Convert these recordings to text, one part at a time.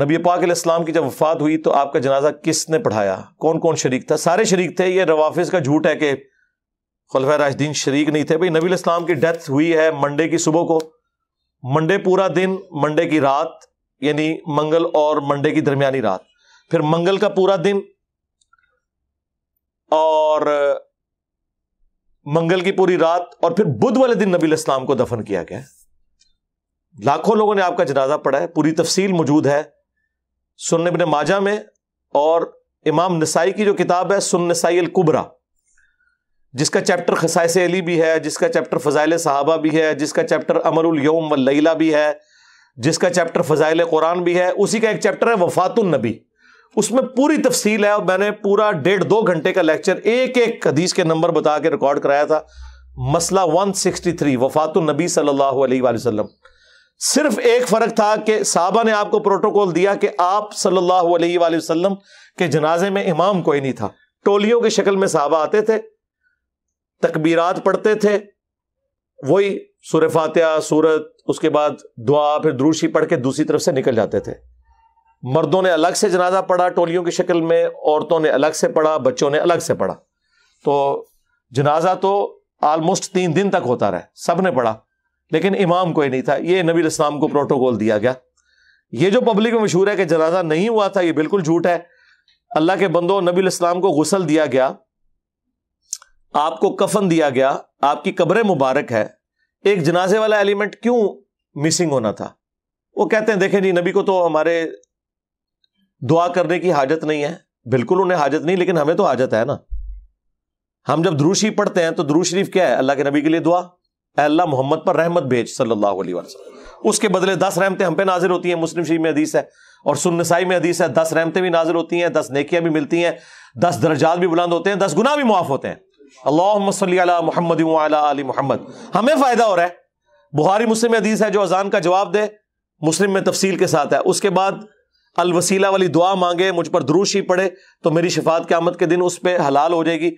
नबी पाक इस्लाम की जब वफात हुई तो आपका जनाजा किसने पढ़ाया कौन कौन शरीक था सारे शरीक थे ये रवाफिस का झूठ है कि खलफा राजदीन शरीक नहीं थे भाई नबी इस्लाम की डेथ हुई है मंडे की सुबह को मंडे पूरा दिन मंडे की रात यानी मंगल और मंडे की दरमियानी रात फिर मंगल का पूरा दिन और मंगल की पूरी रात और फिर बुध वाले दिन नबी इस्लाम को दफन किया गया लाखों लोगों ने आपका जनाजा पढ़ा है पूरी तफसील मौजूद है सुन्न इबन माजा में और इमाम नसाई की जो किताब है सुन नसाई कुबरा जिसका चैप्टर खसाइस अली भी है जिसका चैप्टर फ़जाइल साहबा भी है जिसका चैप्टर अमर यौम व लैला भी है जिसका चैप्टर फ़जाइल कुरान भी है उसी का एक चैप्टर है वफातुल नबी उसमें पूरी तफसील है और मैंने पूरा डेढ़ दो घंटे का लेक्चर एक एक हदीस के नंबर बता के रिकॉर्ड कराया था मसला 163 वफातुल नबी सल्लल्लाहु अलैहि वसल्लम सिर्फ एक फर्क था कि साहबा ने आपको प्रोटोकॉल दिया कि आप सल्लल्लाहु अलैहि वसल्लम के जनाजे में इमाम कोई नहीं था टोलियों की शक्ल में साहबा आते थे तकबीरात पढ़ते थे वही सूर फातह सूरत उसके बाद दुआ फिर द्रूशी पढ़ के दूसरी तरफ से निकल जाते थे मर्दों ने अलग से जनाजा पढ़ा टोलियों की शक्ल में औरतों ने अलग से पढ़ा बच्चों ने अलग से पढ़ा तो जनाजा तो आलमोस्ट तीन दिन तक होता रहा सब ने पढ़ा लेकिन इमाम कोई नहीं था ये नबी इस्लाम को प्रोटोकॉल दिया गया ये जो पब्लिक में मशहूर है कि जनाजा नहीं हुआ था ये बिल्कुल झूठ है अल्लाह के बंदो नबी इस्लाम को गुसल दिया गया आपको कफन दिया गया आपकी कब्र मुबारक है एक जनाजे वाला एलिमेंट क्यों मिसिंग होना था वो कहते हैं देखें जी नबी को तो हमारे दुआ करने की हाजत नहीं है बिल्कुल उन्हें हाजत नहीं लेकिन हमें तो हाजत है ना हम जब द्रूशी पढ़ते हैं तो द्रू शरीफ क्या है अल्लाह के नबी के लिए दुआ अल्लाह मोहम्मद पर रहमत भेज सल्लल्लाहु अलैहि वसल्लम उसके बदले दस रहमतें हम पे नाजिल होती हैं मुस्लिम शरीफ में हदीस है और सुन्नसाई में हदीस है दस रहमतें भी नाजिल होती हैं दस नेकियां भी मिलती हैं दस दर्जात भी बुलंद होते हैं दस गुना भी मुआफ होते हैं अल्लाह मोहम्मद मोहम्मद हमें फ़ायदा हो रहा है बुहारी मुस्लिम हदीस है जो अजान का जवाब दे मुस्लिम में तफसील के साथ है उसके बाद अलवसीला वाली दुआ मांगे मुझ पर द्रूशी पड़े तो मेरी शिफात के आमद के दिन उस पर हलाल हो जाएगी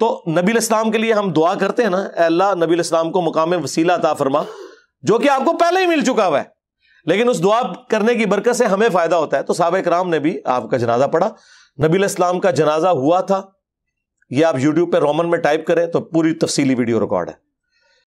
तो नबी इस्लाम के लिए हम दुआ करते हैं ना अल्लाह नबी इस्लाम को मुकाम वसीला था फरमा जो कि आपको पहले ही मिल चुका हुआ है लेकिन उस दुआ करने की बरकत से हमें फायदा होता है तो साब कराम ने भी आपका जनाजा पढ़ा नबी इस्लाम का जनाजा हुआ था यह आप यूट्यूब पर रोमन में टाइप करें तो पूरी तफसीली वीडियो रिकॉर्ड है